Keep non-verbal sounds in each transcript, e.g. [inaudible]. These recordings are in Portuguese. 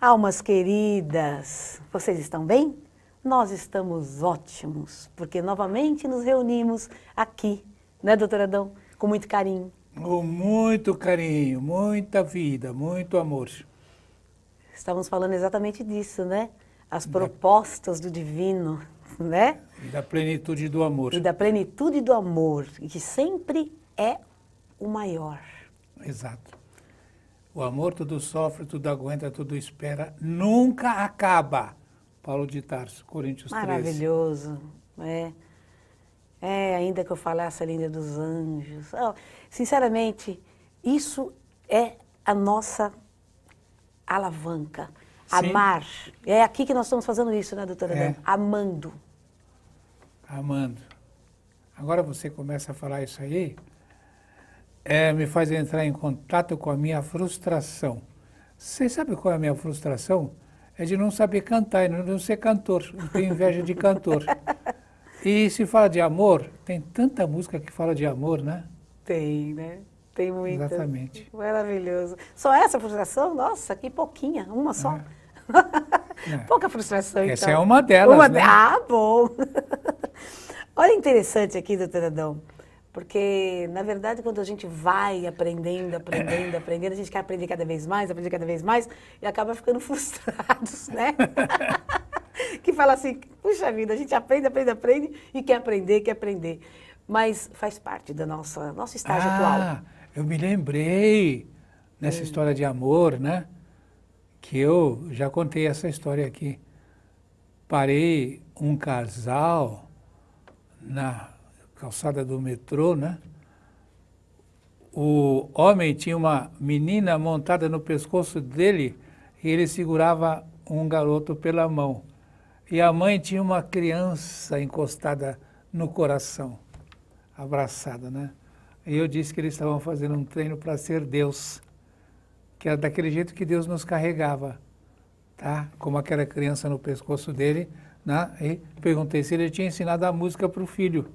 Almas queridas, vocês estão bem? Nós estamos ótimos, porque novamente nos reunimos aqui, né, doutor Adão? Com muito carinho. Com muito carinho, muita vida, muito amor. Estamos falando exatamente disso, né? As propostas do divino, né? E da plenitude do amor. E da plenitude do amor, que sempre é o maior. Exato. O amor tudo sofre, tudo aguenta, tudo espera, nunca acaba. Paulo de Tarso, Coríntios Maravilhoso, 13. Maravilhoso. É. Né? é, ainda que eu falasse a língua dos anjos. Oh, sinceramente, isso é a nossa alavanca. Sim. Amar. É aqui que nós estamos fazendo isso, né, doutora? É. Amando. Amando. Agora você começa a falar isso aí, é, me faz entrar em contato com a minha frustração. Você sabe qual é a minha frustração? É de não saber cantar, de não ser cantor. Eu tenho inveja de cantor. E se fala de amor, tem tanta música que fala de amor, né? Tem, né? Tem muita. Exatamente. Maravilhoso. Só essa frustração? Nossa, que pouquinha, uma só. É. [laughs] é. Pouca frustração, essa então. Essa é uma delas, uma né? Ah, bom. [laughs] Olha interessante aqui, doutor Adão. Porque, na verdade, quando a gente vai aprendendo, aprendendo, [coughs] aprendendo, a gente quer aprender cada vez mais, aprender cada vez mais, e acaba ficando [laughs] frustrados, né? [laughs] que fala assim, puxa vida, a gente aprende, aprende, aprende, e quer aprender, quer aprender. Mas faz parte da nossa nosso estágio ah, atual. Eu me lembrei nessa hum. história de amor, né? Que eu já contei essa história aqui. Parei um casal na calçada do metrô, né? O homem tinha uma menina montada no pescoço dele e ele segurava um garoto pela mão. E a mãe tinha uma criança encostada no coração, abraçada, né? E eu disse que eles estavam fazendo um treino para ser Deus, que era daquele jeito que Deus nos carregava, tá? Como aquela criança no pescoço dele, né? E perguntei se ele tinha ensinado a música para o filho.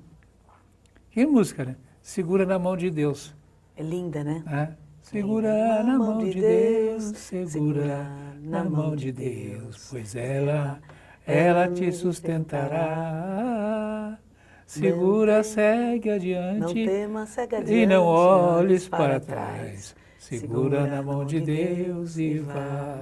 Que música, né? Segura na mão de Deus. É linda, né? É. Segura na mão de Deus, segura na mão de Deus, pois ela, ela te sustentará. Segura, segue adiante. Não tema, segue adiante. E não olhes para trás. Segura na mão de Deus e vá.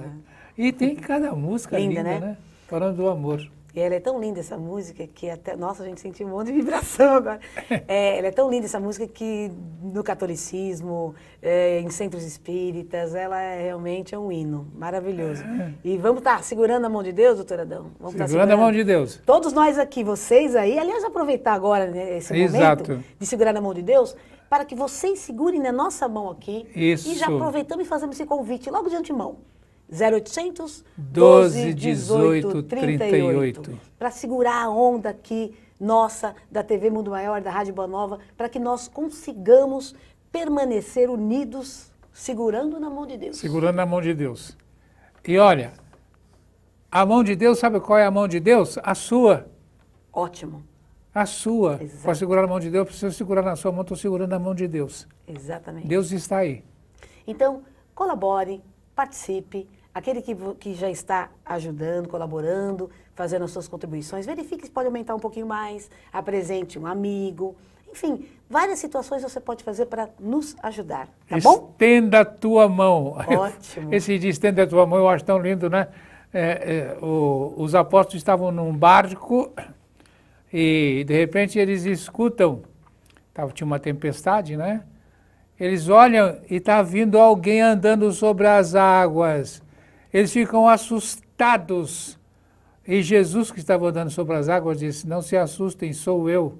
E tem cada música linda, né? né? Falando do amor. E ela é tão linda essa música que até. Nossa, a gente sentiu um monte de vibração agora. [laughs] É, ela é tão linda essa música que no catolicismo, é, em centros espíritas, ela é realmente é um hino maravilhoso. Ah. E vamos estar tá segurando a mão de Deus, doutor Adão? Vamos segurando, tá segurando a mão de Deus. Todos nós aqui, vocês aí, aliás, aproveitar agora né, esse Exato. momento de segurar a mão de Deus, para que vocês segurem na nossa mão aqui. Isso. E já aproveitamos e fazemos esse convite logo de antemão. 0800 12 18 38. Para segurar a onda aqui nossa, da TV Mundo Maior, da Rádio Boa Nova, para que nós consigamos permanecer unidos, segurando na mão de Deus. Segurando na mão de Deus. E olha, a mão de Deus, sabe qual é a mão de Deus? A sua. Ótimo. A sua. Para segurar a mão de Deus, preciso segurar na sua mão, estou segurando a mão de Deus. Exatamente. Deus está aí. Então, colabore, participe, aquele que, que já está ajudando, colaborando, fazendo as suas contribuições, verifique se pode aumentar um pouquinho mais, apresente um amigo. Enfim, várias situações você pode fazer para nos ajudar, tá estenda bom? Estenda a tua mão. Ótimo. [laughs] Esse de estenda a tua mão eu acho tão lindo, né? É, é, o, os apóstolos estavam num barco e de repente eles escutam, tava, tinha uma tempestade, né? Eles olham e está vindo alguém andando sobre as águas. Eles ficam assustados. E Jesus, que estava andando sobre as águas, disse: Não se assustem, sou eu.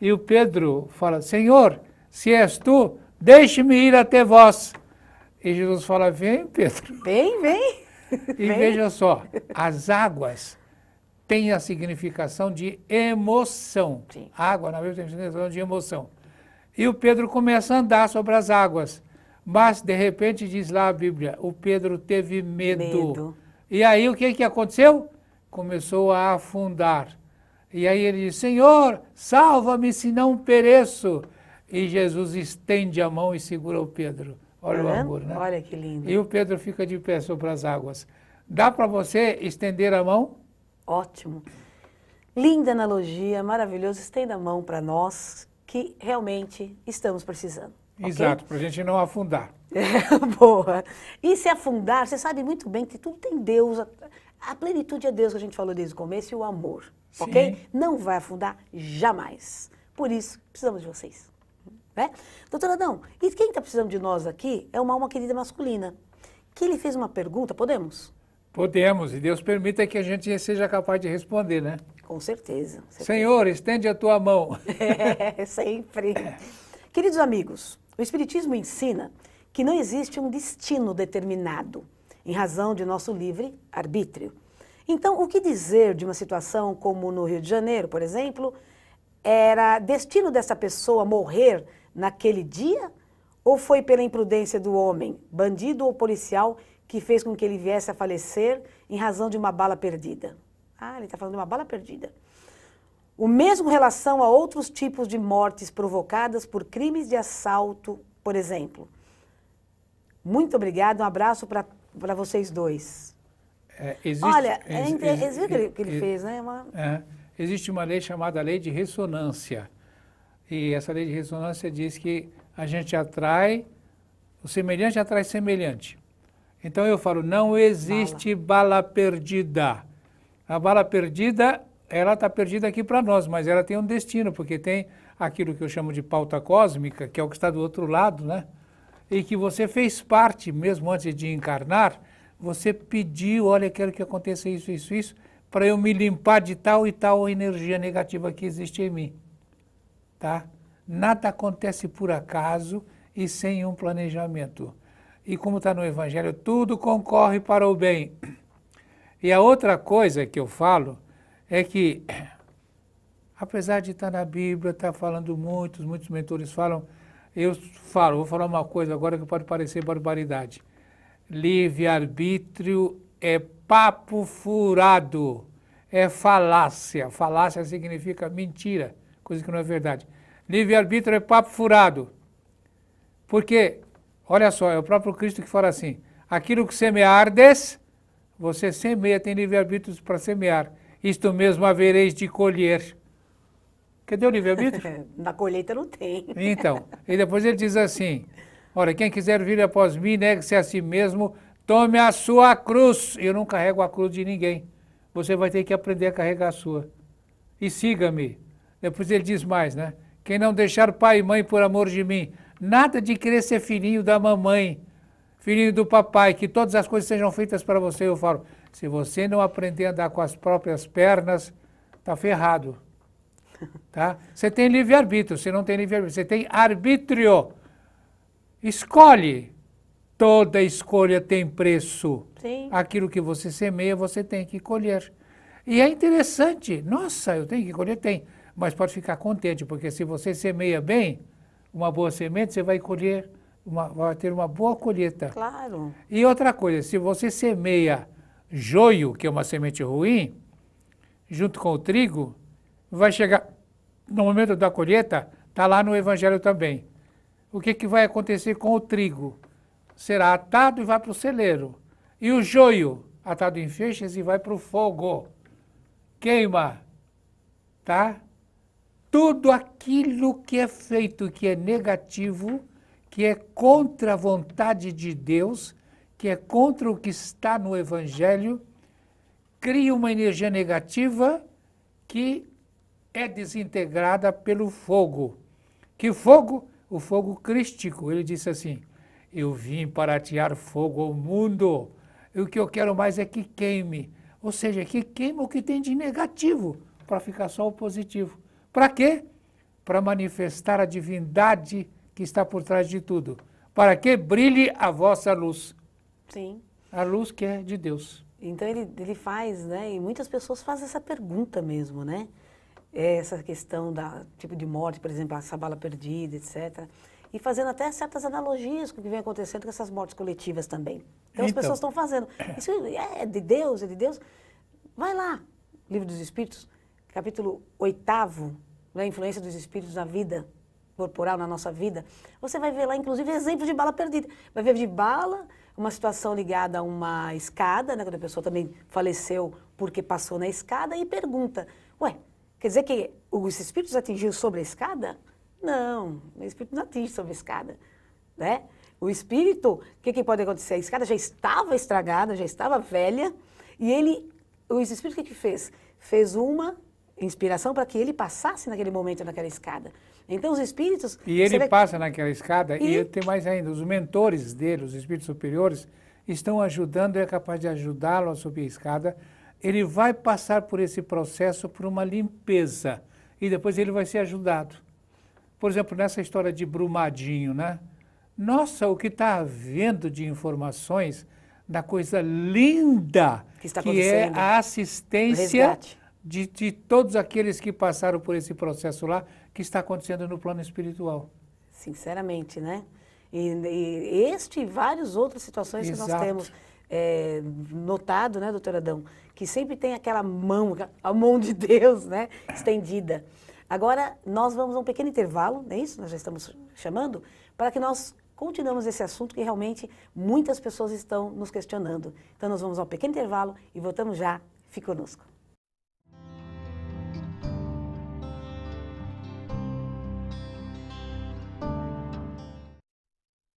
E o Pedro fala: Senhor, se és tu, deixe-me ir até vós. E Jesus fala: Vem, Pedro. Vem, vem. E vem. veja só: as águas têm a significação de emoção. Sim. Água, na Bíblia, tem a significação de emoção. E o Pedro começa a andar sobre as águas. Mas, de repente, diz lá a Bíblia, o Pedro teve medo. medo. E aí o que, que aconteceu? Começou a afundar. E aí ele diz: Senhor, salva-me se não pereço. E Jesus estende a mão e segura o Pedro. Olha uhum. o amor, né? Olha que lindo. E o Pedro fica de pé sobre as águas. Dá para você estender a mão? Ótimo. Linda analogia, maravilhoso. Estenda a mão para nós que realmente estamos precisando. Exato, okay? para a gente não afundar. [laughs] É, boa. E se afundar, você sabe muito bem que tudo tem Deus. A plenitude é Deus que a gente falou desde o começo e o amor. Sim. Ok? Não vai afundar jamais. Por isso, precisamos de vocês. Né? Doutora Adão, e quem está precisando de nós aqui é uma alma querida masculina. Que ele fez uma pergunta, podemos? Podemos, e Deus permita que a gente seja capaz de responder, né? Com certeza. certeza. Senhor, estende a tua mão. [laughs] é, sempre. [laughs] Queridos amigos, o Espiritismo ensina que não existe um destino determinado, em razão de nosso livre arbítrio. Então, o que dizer de uma situação como no Rio de Janeiro, por exemplo, era destino dessa pessoa morrer naquele dia? Ou foi pela imprudência do homem, bandido ou policial, que fez com que ele viesse a falecer em razão de uma bala perdida? Ah, ele está falando de uma bala perdida. O mesmo relação a outros tipos de mortes provocadas por crimes de assalto, por exemplo. Muito obrigado, um abraço para vocês dois. É, existe, Olha, ex, é, ex, ex, ex, que ele, fez, né? É uma... É, existe uma lei chamada lei de ressonância. E essa lei de ressonância diz que a gente atrai, o semelhante atrai semelhante. Então eu falo, não existe bala, bala perdida. A bala perdida ela está perdida aqui para nós, mas ela tem um destino, porque tem aquilo que eu chamo de pauta cósmica, que é o que está do outro lado, né? E que você fez parte, mesmo antes de encarnar, você pediu, olha, quero que aconteça isso, isso, isso, para eu me limpar de tal e tal energia negativa que existe em mim, tá? Nada acontece por acaso e sem um planejamento. E como está no Evangelho, tudo concorre para o bem. E a outra coisa que eu falo é que, [clears throat] apesar de estar na Bíblia, estar tá falando muitos, muitos mentores falam, eu falo, vou falar uma coisa agora que pode parecer barbaridade. Livre-arbítrio é papo furado, é falácia. Falácia significa mentira, coisa que não é verdade. Livre-arbítrio é papo furado. Porque, olha só, é o próprio Cristo que fala assim: aquilo que semeardes, você semeia, tem livre-arbítrio para semear isto mesmo havereis de colher. Cadê o livre-arbítrio? [laughs] Na colheita não tem. Então, e depois ele diz assim: Olha, quem quiser vir após mim, negue-se a si mesmo, tome a sua cruz. Eu não carrego a cruz de ninguém. Você vai ter que aprender a carregar a sua. E siga-me. Depois ele diz mais, né? Quem não deixar pai e mãe por amor de mim, nada de querer ser filhinho da mamãe filhinho do papai, que todas as coisas sejam feitas para você. Eu falo, se você não aprender a andar com as próprias pernas, tá ferrado. [laughs] Tá? Você tem livre-arbítrio, você não tem livre-arbítrio, você tem arbítrio. Escolhe. Toda escolha tem preço. Sim. Aquilo que você semeia, você tem que colher. E é interessante. Nossa, eu tenho que colher? Tem. Mas pode ficar contente, porque se você semeia bem, uma boa semente, você vai colher uma, vai ter uma boa colheita. Claro. E outra coisa, se você semeia joio, que é uma semente ruim, junto com o trigo, vai chegar no momento da colheita, está lá no Evangelho também. O que, que vai acontecer com o trigo? Será atado e vai para o celeiro. E o joio, atado em feixes e vai para o fogo. Queima. Tá? Tudo aquilo que é feito que é negativo que é contra a vontade de Deus, que é contra o que está no Evangelho, cria uma energia negativa que é desintegrada pelo fogo. Que fogo? O fogo crístico. Ele disse assim: Eu vim para atear fogo ao mundo. E o que eu quero mais é que queime. Ou seja, que queime o que tem de negativo, para ficar só o positivo. Para quê? Para manifestar a divindade que está por trás de tudo, para que brilhe a vossa luz. Sim. A luz que é de Deus. Então ele, ele faz, né? E muitas pessoas fazem essa pergunta mesmo, né? É essa questão da tipo de morte, por exemplo, essa bala perdida, etc. E fazendo até certas analogias com o que vem acontecendo com essas mortes coletivas também. Então, então as pessoas estão fazendo. Isso é de Deus, é de Deus. Vai lá, Livro dos Espíritos, capítulo 8, né, Influência dos Espíritos na Vida corporal na nossa vida, você vai ver lá, inclusive, exemplos de bala perdida. Vai ver de bala, uma situação ligada a uma escada, né, quando a pessoa também faleceu porque passou na escada, e pergunta: Ué, quer dizer que os espíritos atingiu sobre a escada? Não, o espírito não atinge sobre a escada. Né? O espírito, o que, que pode acontecer? A escada já estava estragada, já estava velha, e ele, o espírito, o que, que fez? Fez uma inspiração para que ele passasse naquele momento naquela escada. Então os espíritos e ele vê... passa naquela escada e... e tem mais ainda os mentores dele, os espíritos superiores estão ajudando, é capaz de ajudá-lo a subir a escada. Ele vai passar por esse processo por uma limpeza e depois ele vai ser ajudado. Por exemplo, nessa história de Brumadinho, né? Nossa, o que está havendo de informações da coisa linda que, que é a assistência de, de todos aqueles que passaram por esse processo lá que está acontecendo no plano espiritual. Sinceramente, né? E, e este e várias outras situações Exato. que nós temos é, notado, né, doutor Adão? Que sempre tem aquela mão, a mão de Deus, né? Estendida. Agora, nós vamos a um pequeno intervalo, não é isso? Nós já estamos chamando, para que nós continuemos esse assunto que realmente muitas pessoas estão nos questionando. Então, nós vamos a um pequeno intervalo e voltamos já. Fique conosco.